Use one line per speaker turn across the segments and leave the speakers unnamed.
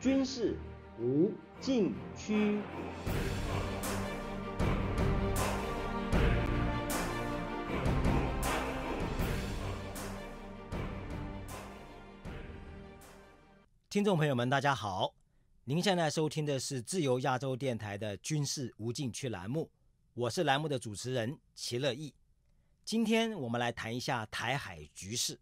军事无禁区。听众朋友们，大家好，您现在收听的是自由亚洲电台的“军事无禁区”栏目，我是栏目的主持人齐乐毅。今天我们来谈一下台海局势。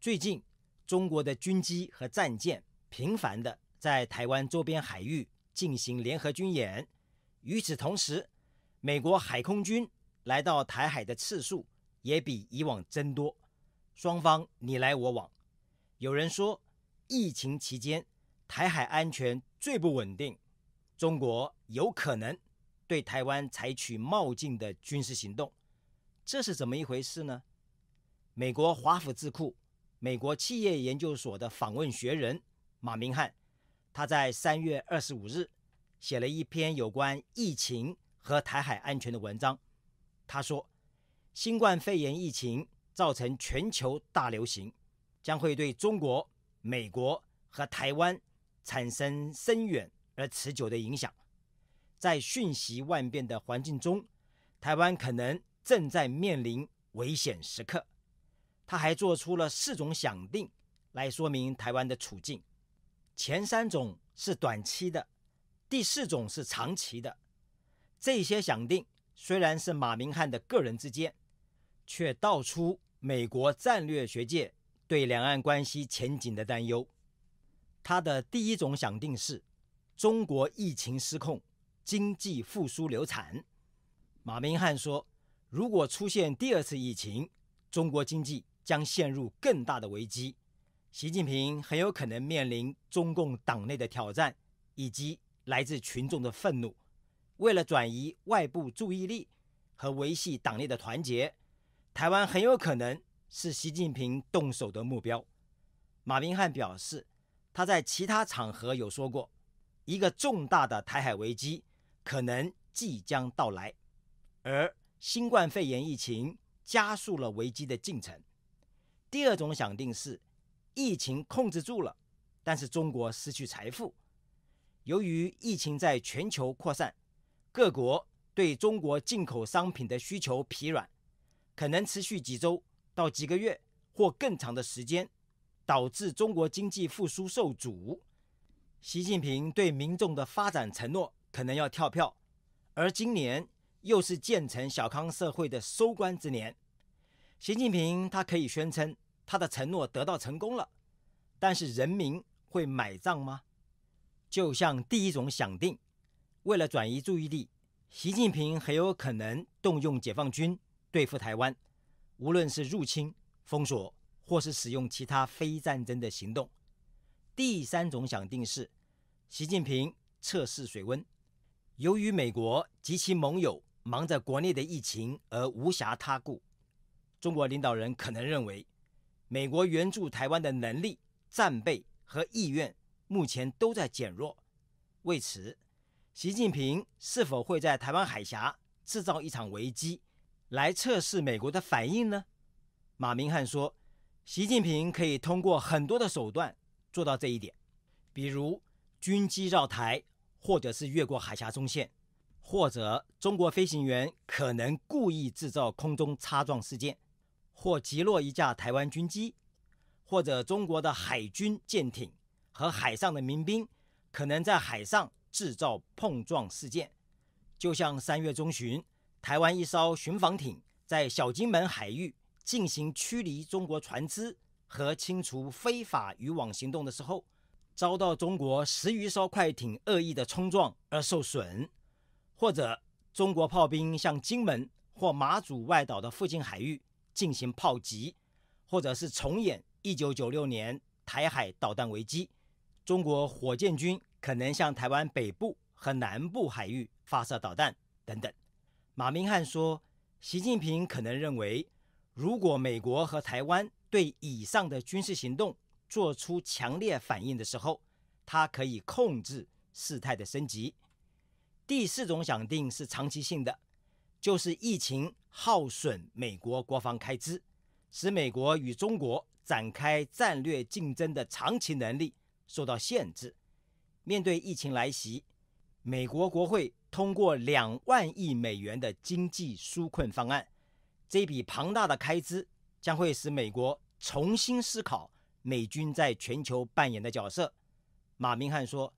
最近，中国的军机和战舰频繁的。在台湾周边海域进行联合军演，与此同时，美国海空军来到台海的次数也比以往增多，双方你来我往。有人说，疫情期间台海安全最不稳定，中国有可能对台湾采取冒进的军事行动，这是怎么一回事呢？美国华府智库、美国企业研究所的访问学人马明汉。他在三月二十五日写了一篇有关疫情和台海安全的文章。他说，新冠肺炎疫情造成全球大流行，将会对中国、美国和台湾产生深远而持久的影响。在瞬息万变的环境中，台湾可能正在面临危险时刻。他还做出了四种响定来说明台湾的处境。前三种是短期的，第四种是长期的。这些想定虽然是马明汉的个人之见，却道出美国战略学界对两岸关系前景的担忧。他的第一种想定是：中国疫情失控，经济复苏流产。马明汉说，如果出现第二次疫情，中国经济将陷入更大的危机。习近平很有可能面临中共党内的挑战以及来自群众的愤怒。为了转移外部注意力和维系党内的团结，台湾很有可能是习近平动手的目标。马明汉表示，他在其他场合有说过，一个重大的台海危机可能即将到来，而新冠肺炎疫情加速了危机的进程。第二种想定是。疫情控制住了，但是中国失去财富。由于疫情在全球扩散，各国对中国进口商品的需求疲软，可能持续几周到几个月或更长的时间，导致中国经济复苏受阻。习近平对民众的发展承诺可能要跳票，而今年又是建成小康社会的收官之年，习近平他可以宣称。他的承诺得到成功了，但是人民会买账吗？就像第一种想定，为了转移注意力，习近平很有可能动用解放军对付台湾，无论是入侵、封锁，或是使用其他非战争的行动。第三种想定是，习近平测试水温。由于美国及其盟友忙着国内的疫情而无暇他顾，中国领导人可能认为。美国援助台湾的能力、战备和意愿目前都在减弱。为此，习近平是否会在台湾海峡制造一场危机，来测试美国的反应呢？马明汉说，习近平可以通过很多的手段做到这一点，比如军机绕台，或者是越过海峡中线，或者中国飞行员可能故意制造空中擦撞事件。或击落一架台湾军机，或者中国的海军舰艇和海上的民兵，可能在海上制造碰撞事件。就像三月中旬，台湾一艘巡防艇在小金门海域进行驱离中国船只和清除非法渔网行动的时候，遭到中国十余艘快艇恶意的冲撞而受损。或者，中国炮兵向金门或马祖外岛的附近海域。进行炮击，或者是重演1996年台海导弹危机，中国火箭军可能向台湾北部和南部海域发射导弹等等。马明汉说，习近平可能认为，如果美国和台湾对以上的军事行动做出强烈反应的时候，他可以控制事态的升级。第四种想定是长期性的，就是疫情。耗损美国国防开支，使美国与中国展开战略竞争的长期能力受到限制。面对疫情来袭，美国国会通过两万亿美元的经济纾困方案，这笔庞大的开支将会使美国重新思考美军在全球扮演的角色。马明汉说：“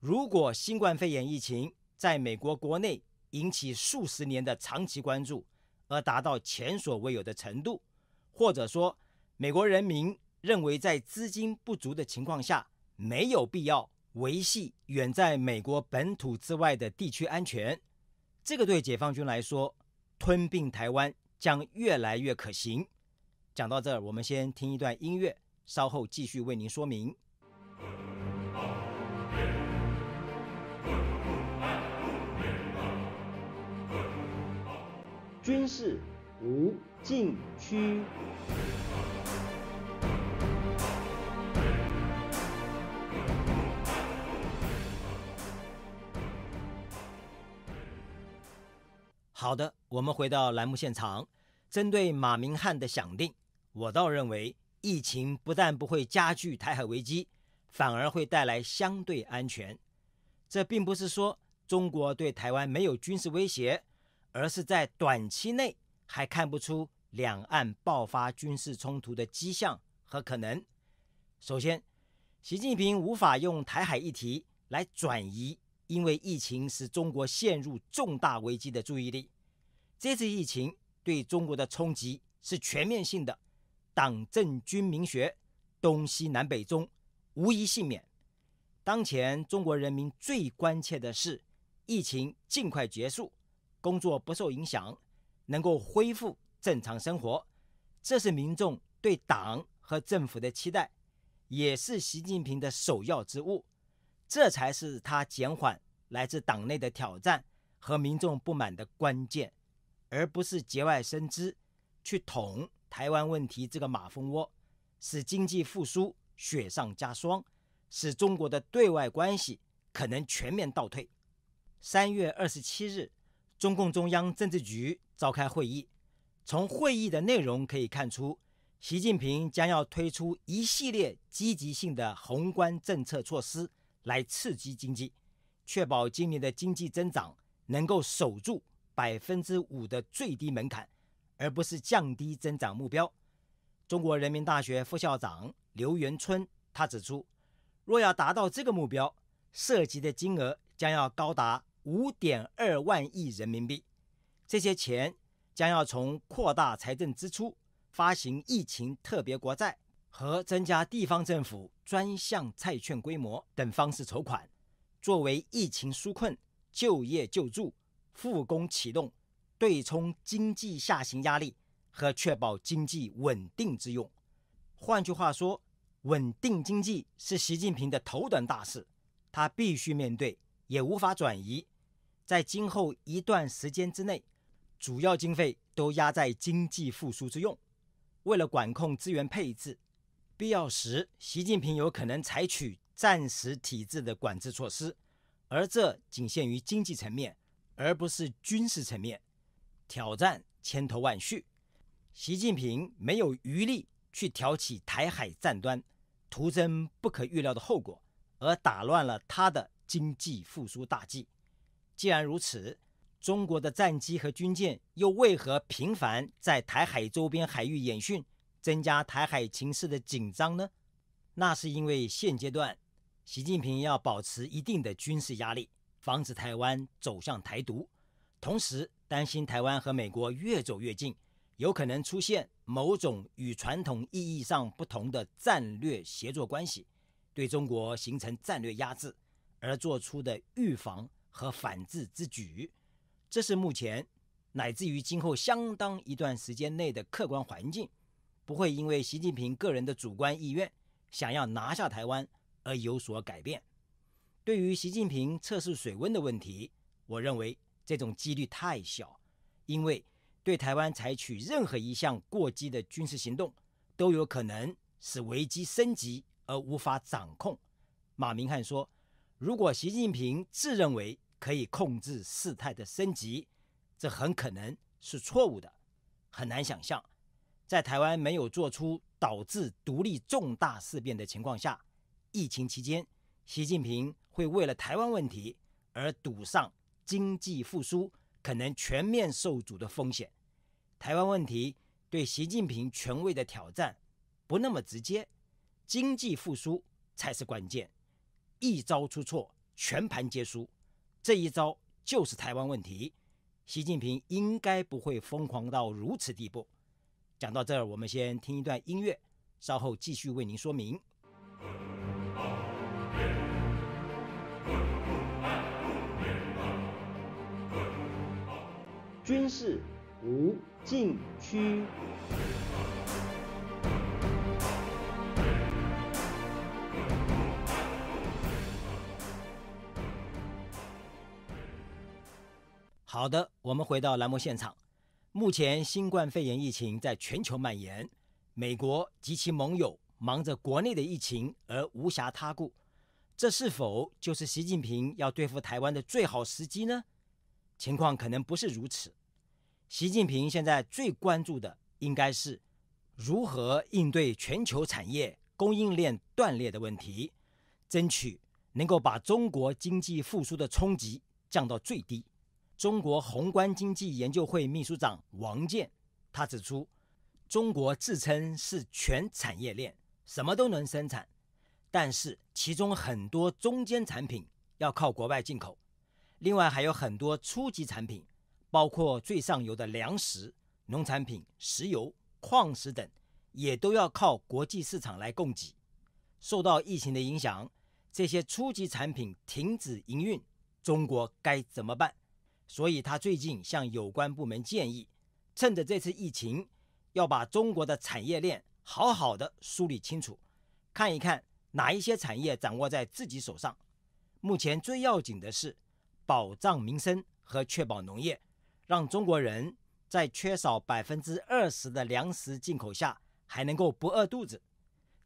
如果新冠肺炎疫情在美国国内引起数十年的长期关注。”而达到前所未有的程度，或者说，美国人民认为在资金不足的情况下没有必要维系远在美国本土之外的地区安全，这个对解放军来说，吞并台湾将越来越可行。讲到这儿，我们先听一段音乐，稍后继续为您说明。军事无禁区。好的，我们回到栏目现场。针对马明翰的响定，我倒认为，疫情不但不会加剧台海危机，反而会带来相对安全。这并不是说中国对台湾没有军事威胁。而是在短期内还看不出两岸爆发军事冲突的迹象和可能。首先，习近平无法用台海议题来转移，因为疫情使中国陷入重大危机的注意力。这次疫情对中国的冲击是全面性的，党政军民学，东西南北中，无一幸免。当前，中国人民最关切的是疫情尽快结束。工作不受影响，能够恢复正常生活，这是民众对党和政府的期待，也是习近平的首要之务。这才是他减缓来自党内的挑战和民众不满的关键，而不是节外生枝，去捅台湾问题这个马蜂窝，使经济复苏雪上加霜，使中国的对外关系可能全面倒退。三月二十七日。中共中央政治局召开会议，从会议的内容可以看出，习近平将要推出一系列积极性的宏观政策措施来刺激经济，确保今年的经济增长能够守住百分之五的最低门槛，而不是降低增长目标。中国人民大学副校长刘元春他指出，若要达到这个目标，涉及的金额将要高达。五点二万亿人民币，这些钱将要从扩大财政支出、发行疫情特别国债和增加地方政府专项债券规模等方式筹款，作为疫情纾困、就业救助、复工启动、对冲经济下行压力和确保经济稳定之用。换句话说，稳定经济是习近平的头等大事，他必须面对，也无法转移。在今后一段时间之内，主要经费都压在经济复苏之用。为了管控资源配置，必要时习近平有可能采取暂时体制的管制措施，而这仅限于经济层面，而不是军事层面。挑战千头万绪，习近平没有余力去挑起台海战端，徒增不可预料的后果，而打乱了他的经济复苏大计。既然如此，中国的战机和军舰又为何频繁在台海周边海域演训，增加台海情势的紧张呢？那是因为现阶段，习近平要保持一定的军事压力，防止台湾走向台独，同时担心台湾和美国越走越近，有可能出现某种与传统意义上不同的战略协作关系，对中国形成战略压制，而做出的预防。和反制之举，这是目前乃至于今后相当一段时间内的客观环境，不会因为习近平个人的主观意愿想要拿下台湾而有所改变。对于习近平测试水温的问题，我认为这种几率太小，因为对台湾采取任何一项过激的军事行动，都有可能使危机升级而无法掌控。马明汉说：“如果习近平自认为，可以控制事态的升级，这很可能是错误的，很难想象，在台湾没有做出导致独立重大事变的情况下，疫情期间，习近平会为了台湾问题而赌上经济复苏可能全面受阻的风险。台湾问题对习近平权威的挑战不那么直接，经济复苏才是关键，一招出错，全盘皆输。这一招就是台湾问题，习近平应该不会疯狂到如此地步。讲到这儿，我们先听一段音乐，稍后继续为您说明。军事无禁区。好的，我们回到栏目现场。目前新冠肺炎疫情在全球蔓延，美国及其盟友忙着国内的疫情而无暇他顾，这是否就是习近平要对付台湾的最好时机呢？情况可能不是如此。习近平现在最关注的应该是如何应对全球产业供应链断裂的问题，争取能够把中国经济复苏的冲击降到最低。中国宏观经济研究会秘书长王健，他指出，中国自称是全产业链，什么都能生产，但是其中很多中间产品要靠国外进口，另外还有很多初级产品，包括最上游的粮食、农产品、石油、矿石等，也都要靠国际市场来供给。受到疫情的影响，这些初级产品停止营运，中国该怎么办？所以他最近向有关部门建议，趁着这次疫情，要把中国的产业链好好的梳理清楚，看一看哪一些产业掌握在自己手上。目前最要紧的是保障民生和确保农业，让中国人在缺少百分之二十的粮食进口下还能够不饿肚子，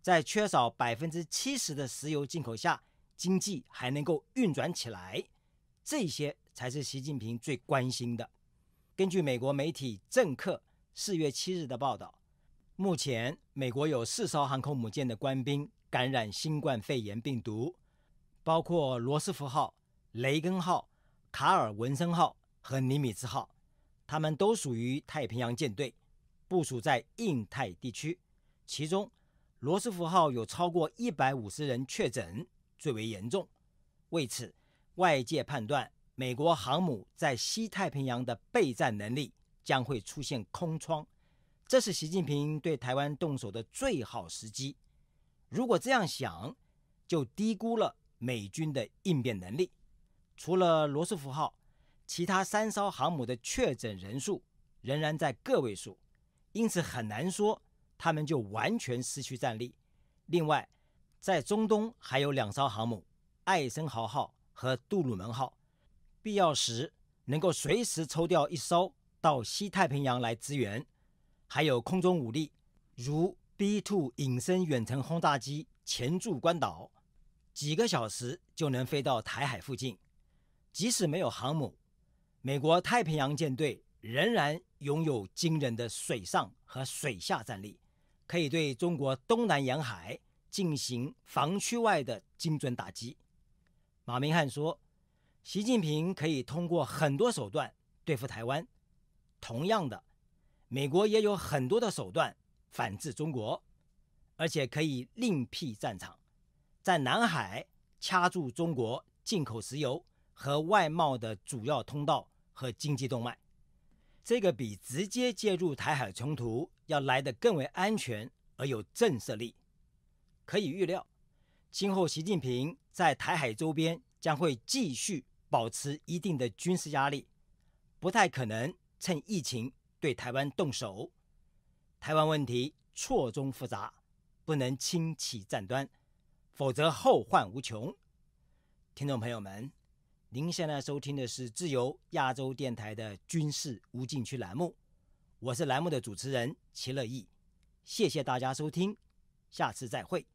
在缺少百分之七十的石油进口下经济还能够运转起来。这些。才是习近平最关心的。根据美国媒体《政客》四月七日的报道，目前美国有四艘航空母舰的官兵感染新冠肺炎病毒，包括罗斯福号、雷根号、卡尔·文森号和尼米兹号，他们都属于太平洋舰队，部署在印太地区。其中，罗斯福号有超过一百五十人确诊，最为严重。为此，外界判断。美国航母在西太平洋的备战能力将会出现空窗，这是习近平对台湾动手的最好时机。如果这样想，就低估了美军的应变能力。除了罗斯福号，其他三艘航母的确诊人数仍然在个位数，因此很难说他们就完全失去战力。另外，在中东还有两艘航母——艾森豪号和杜鲁门号。必要时能够随时抽调一艘到西太平洋来支援，还有空中武力，如 B-2 隐身远程轰炸机前驻关岛，几个小时就能飞到台海附近。即使没有航母，美国太平洋舰队仍然拥有惊人的水上和水下战力，可以对中国东南沿海进行防区外的精准打击。马明汉说。习近平可以通过很多手段对付台湾，同样的，美国也有很多的手段反制中国，而且可以另辟战场，在南海掐住中国进口石油和外贸的主要通道和经济动脉，这个比直接介入台海冲突要来得更为安全而有震慑力。可以预料，今后习近平在台海周边将会继续。保持一定的军事压力，不太可能趁疫情对台湾动手。台湾问题错综复杂，不能轻启战端，否则后患无穷。听众朋友们，您现在收听的是自由亚洲电台的军事无禁区栏目，我是栏目的主持人齐乐意，谢谢大家收听，下次再会。